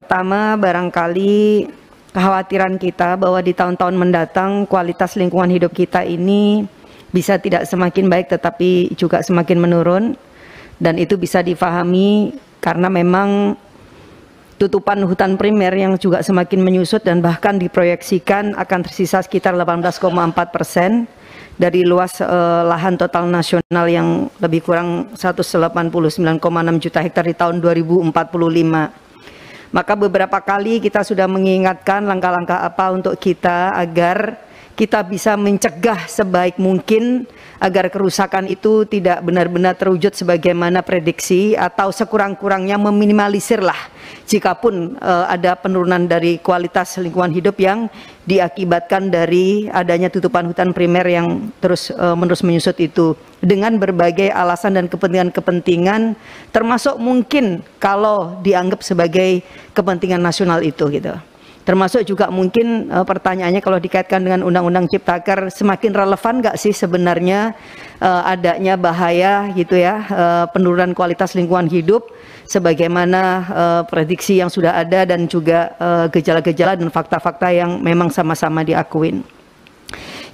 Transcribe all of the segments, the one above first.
Pertama, barangkali kekhawatiran kita bahwa di tahun-tahun mendatang kualitas lingkungan hidup kita ini bisa tidak semakin baik tetapi juga semakin menurun dan itu bisa difahami karena memang tutupan hutan primer yang juga semakin menyusut dan bahkan diproyeksikan akan tersisa sekitar 18,4 persen dari luas eh, lahan total nasional yang lebih kurang 189,6 juta hektar di tahun 2045. Maka beberapa kali kita sudah mengingatkan langkah-langkah apa untuk kita agar kita bisa mencegah sebaik mungkin agar kerusakan itu tidak benar-benar terwujud sebagaimana prediksi atau sekurang-kurangnya meminimalisirlah jikapun e, ada penurunan dari kualitas lingkungan hidup yang diakibatkan dari adanya tutupan hutan primer yang terus e, menerus menyusut itu dengan berbagai alasan dan kepentingan-kepentingan termasuk mungkin kalau dianggap sebagai kepentingan nasional itu gitu. Termasuk juga mungkin uh, pertanyaannya kalau dikaitkan dengan undang-undang Ciptaker semakin relevan nggak sih sebenarnya uh, adanya bahaya gitu ya uh, penurunan kualitas lingkungan hidup sebagaimana uh, prediksi yang sudah ada dan juga gejala-gejala uh, dan fakta-fakta yang memang sama-sama diakuin.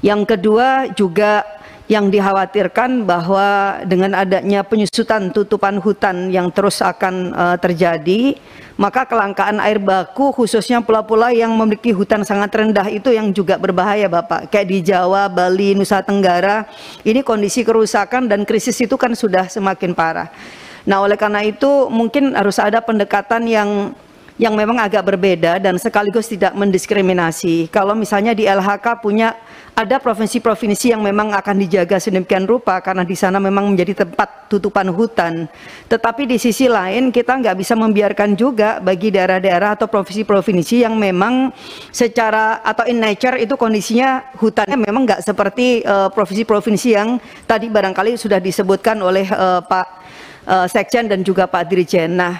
Yang kedua juga yang dikhawatirkan bahwa dengan adanya penyusutan tutupan hutan yang terus akan uh, terjadi, maka kelangkaan air baku khususnya pulau-pulau yang memiliki hutan sangat rendah itu yang juga berbahaya Bapak. Kayak di Jawa, Bali, Nusa Tenggara, ini kondisi kerusakan dan krisis itu kan sudah semakin parah. Nah oleh karena itu mungkin harus ada pendekatan yang yang memang agak berbeda dan sekaligus tidak mendiskriminasi. Kalau misalnya di LHK punya ada provinsi-provinsi yang memang akan dijaga sedemikian rupa karena di sana memang menjadi tempat tutupan hutan. Tetapi di sisi lain kita nggak bisa membiarkan juga bagi daerah-daerah atau provinsi-provinsi yang memang secara atau in nature itu kondisinya hutannya memang nggak seperti eh, provinsi-provinsi uh, yang tadi barangkali sudah disebutkan oleh uh, Pak uh, Sekjen dan juga Pak Dirjen. Nah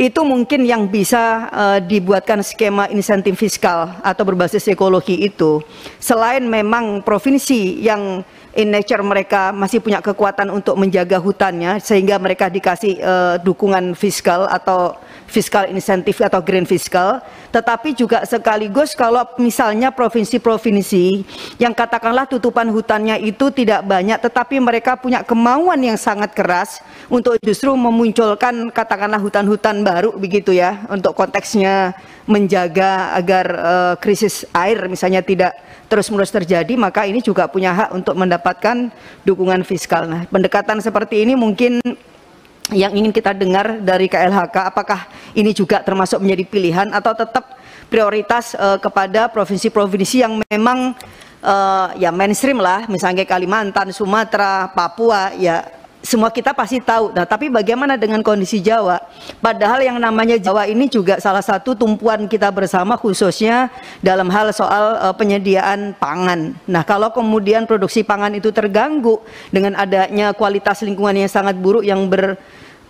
itu mungkin yang bisa uh, dibuatkan skema insentif fiskal atau berbasis ekologi itu selain memang provinsi yang in nature mereka masih punya kekuatan untuk menjaga hutannya sehingga mereka dikasih uh, dukungan fiskal atau fiskal insentif atau green fiskal tetapi juga sekaligus kalau misalnya provinsi-provinsi yang katakanlah tutupan hutannya itu tidak banyak tetapi mereka punya kemauan yang sangat keras untuk justru memunculkan katakanlah hutan-hutan baru begitu ya untuk konteksnya menjaga agar uh, krisis air misalnya tidak terus-menerus terjadi maka ini juga punya hak untuk mendapatkan mendapatkan dukungan fiskal. Nah, pendekatan seperti ini mungkin yang ingin kita dengar dari KLHK apakah ini juga termasuk menjadi pilihan atau tetap prioritas uh, kepada provinsi-provinsi yang memang uh, ya mainstream lah misalnya Kalimantan, Sumatera, Papua ya semua kita pasti tahu. Nah, tapi bagaimana dengan kondisi Jawa? Padahal yang namanya Jawa ini juga salah satu tumpuan kita bersama khususnya dalam hal soal uh, penyediaan pangan. Nah, kalau kemudian produksi pangan itu terganggu dengan adanya kualitas lingkungan yang sangat buruk yang ber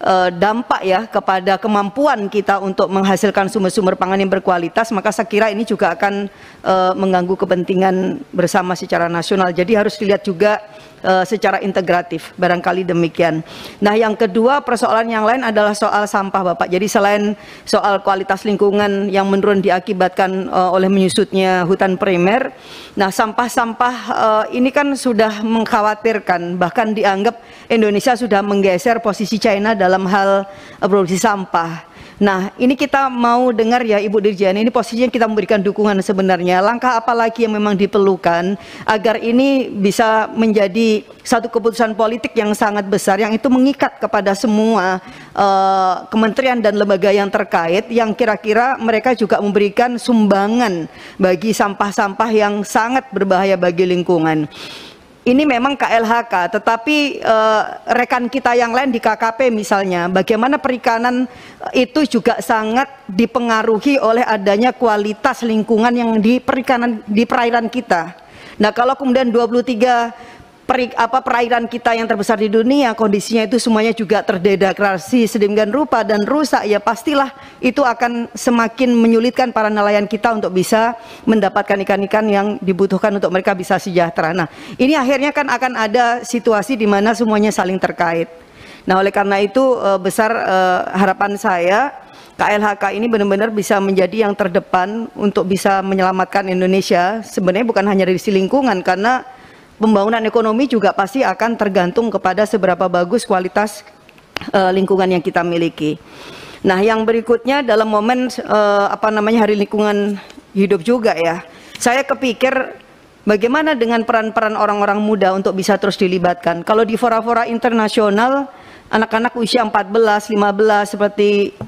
eh, dampak ya kepada kemampuan kita untuk menghasilkan sumber-sumber pangan yang berkualitas maka saya kira ini juga akan uh, mengganggu kepentingan bersama secara nasional jadi harus dilihat juga uh, secara integratif barangkali demikian. Nah yang kedua persoalan yang lain adalah soal sampah Bapak. Jadi selain soal kualitas lingkungan yang menurun diakibatkan uh, oleh menyusutnya hutan primer, nah sampah-sampah uh, ini kan sudah mengkhawatirkan bahkan dianggap Indonesia sudah menggeser posisi China dalam hal produksi sampah. Nah, ini kita mau dengar ya Ibu Dirjen, ini posisinya kita memberikan dukungan sebenarnya. Langkah apa lagi yang memang diperlukan agar ini bisa menjadi satu keputusan politik yang sangat besar yang itu mengikat kepada semua uh, kementerian dan lembaga yang terkait yang kira-kira mereka juga memberikan sumbangan bagi sampah-sampah yang sangat berbahaya bagi lingkungan ini memang KLHK, tetapi uh, rekan kita yang lain di KKP misalnya, bagaimana perikanan eh, itu juga sangat dipengaruhi oleh adanya kualitas lingkungan yang di perikanan di perairan kita. Nah, kalau kemudian 23 peri, apa perairan kita yang terbesar di dunia kondisinya itu semuanya juga terdegradasi sedemikian rupa dan rusak ya pastilah itu akan semakin menyulitkan para nelayan kita untuk bisa mendapatkan ikan-ikan yang dibutuhkan untuk mereka bisa sejahtera. Nah, ini akhirnya kan akan ada situasi di mana semuanya saling terkait. Nah, oleh karena itu eh, besar eh, harapan saya KLHK ini benar-benar bisa menjadi yang terdepan untuk bisa menyelamatkan Indonesia. Sebenarnya bukan hanya dari sisi lingkungan karena pembangunan ekonomi juga pasti akan tergantung kepada seberapa bagus kualitas uh, lingkungan yang kita miliki. Nah, yang berikutnya dalam momen uh, apa namanya Hari Lingkungan Hidup juga ya. Saya kepikir bagaimana dengan peran-peran orang-orang muda untuk bisa terus dilibatkan. Kalau di fora-fora internasional anak-anak usia 14, 15 seperti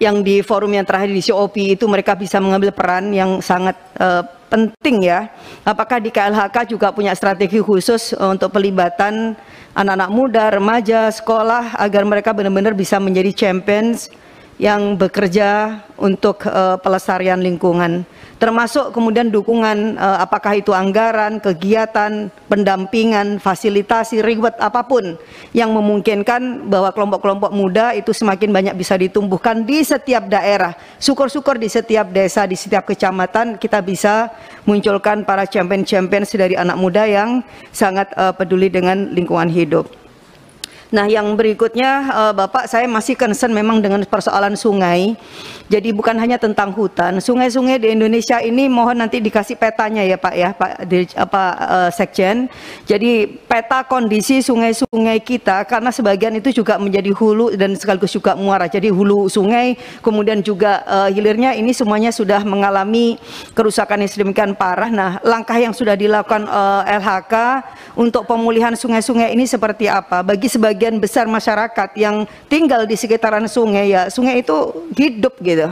yang di forum yang terakhir di COP itu mereka bisa mengambil peran yang sangat uh, penting ya. Apakah di KLHK juga punya strategi khusus untuk pelibatan anak-anak muda, remaja, sekolah agar mereka benar-benar bisa menjadi champions yang bekerja untuk uh, pelestarian lingkungan termasuk kemudian dukungan uh, apakah itu anggaran, kegiatan, pendampingan, fasilitasi, reward apapun yang memungkinkan bahwa kelompok-kelompok muda itu semakin banyak bisa ditumbuhkan di setiap daerah. Syukur-syukur di setiap desa, di setiap kecamatan kita bisa munculkan para champion-champion dari anak muda yang sangat uh, peduli dengan lingkungan hidup. Nah, yang berikutnya eh, Bapak saya masih concern memang dengan persoalan sungai. Jadi bukan hanya tentang hutan, sungai-sungai di Indonesia ini mohon nanti dikasih petanya ya Pak ya, Pak di, apa uh, Sekjen. Jadi peta kondisi sungai-sungai kita karena sebagian itu juga menjadi hulu dan sekaligus juga muara. Jadi hulu sungai kemudian juga uh, hilirnya ini semuanya sudah mengalami kerusakan yang sedemikian parah. Nah, langkah yang sudah dilakukan uh, LHK untuk pemulihan sungai-sungai ini seperti apa? Bagi sebagian sebagian besar masyarakat yang tinggal di sekitaran sungai ya sungai itu hidup gitu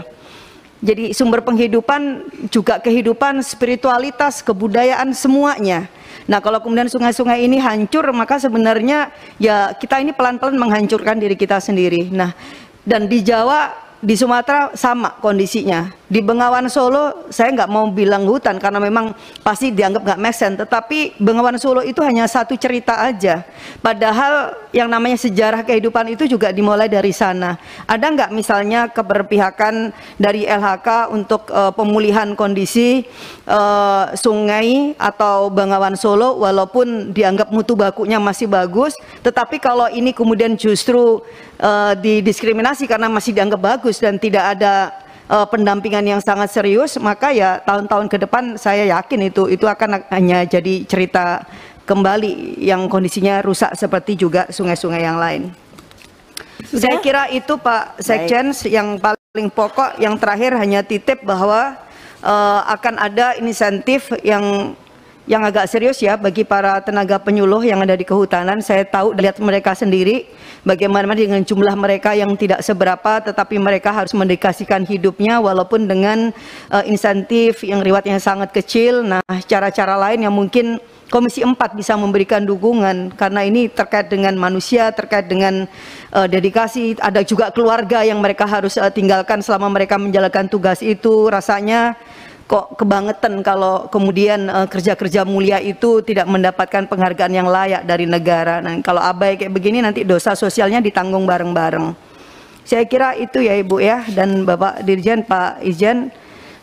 jadi sumber penghidupan juga kehidupan spiritualitas kebudayaan semuanya Nah kalau kemudian sungai-sungai ini hancur maka sebenarnya ya kita ini pelan-pelan menghancurkan diri kita sendiri. Nah dan di Jawa di Sumatera sama kondisinya. Di Bengawan Solo saya nggak mau bilang hutan karena memang pasti dianggap nggak mesen. Tetapi Bengawan Solo itu hanya satu cerita aja. Padahal yang namanya sejarah kehidupan itu juga dimulai dari sana. Ada nggak misalnya keberpihakan dari LHK untuk uh, pemulihan kondisi uh, sungai atau Bengawan Solo walaupun dianggap mutu bakunya masih bagus. Tetapi kalau ini kemudian justru uh, eh, didiskriminasi karena masih dianggap bagus bagus dan tidak ada uh, pendampingan yang sangat serius, maka ya tahun-tahun ke depan saya yakin itu itu akan hanya jadi cerita kembali yang kondisinya rusak seperti juga sungai-sungai yang lain. Sudah? Saya kira itu Pak Sekjen Baik. yang paling pokok, yang terakhir hanya titip bahwa uh, akan ada insentif yang yang agak serius ya bagi para tenaga penyuluh yang ada di kehutanan. Saya tahu lihat mereka sendiri bagaimana dengan jumlah mereka yang tidak seberapa tetapi mereka harus mendedikasikan hidupnya walaupun dengan uh, insentif yang riwayatnya sangat kecil. Nah, cara-cara lain yang mungkin Komisi 4 bisa memberikan dukungan karena ini terkait dengan manusia, terkait dengan uh, dedikasi, ada juga keluarga yang mereka harus uh, tinggalkan selama mereka menjalankan tugas itu. Rasanya kok kebangetan kalau kemudian eh, kerja-kerja uh, mulia itu tidak mendapatkan penghargaan yang layak dari negara. Nah, kalau abai kayak begini nanti dosa sosialnya ditanggung bareng-bareng. Saya kira itu ya Ibu ya dan Bapak Dirjen Pak Ijen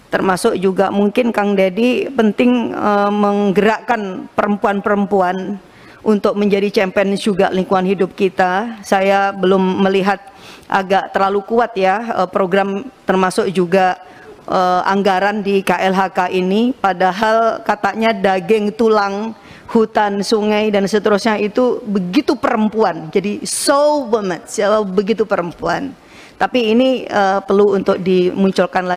termasuk juga mungkin Kang Dedi penting uh, menggerakkan perempuan-perempuan untuk menjadi champion juga lingkungan hidup kita. Saya belum melihat agak terlalu kuat ya eh, program termasuk juga uh, anggaran di KLHK ini padahal katanya daging tulang hutan sungai dan seterusnya itu begitu perempuan jadi so women so, begitu perempuan tapi ini uh, perlu untuk dimunculkan lagi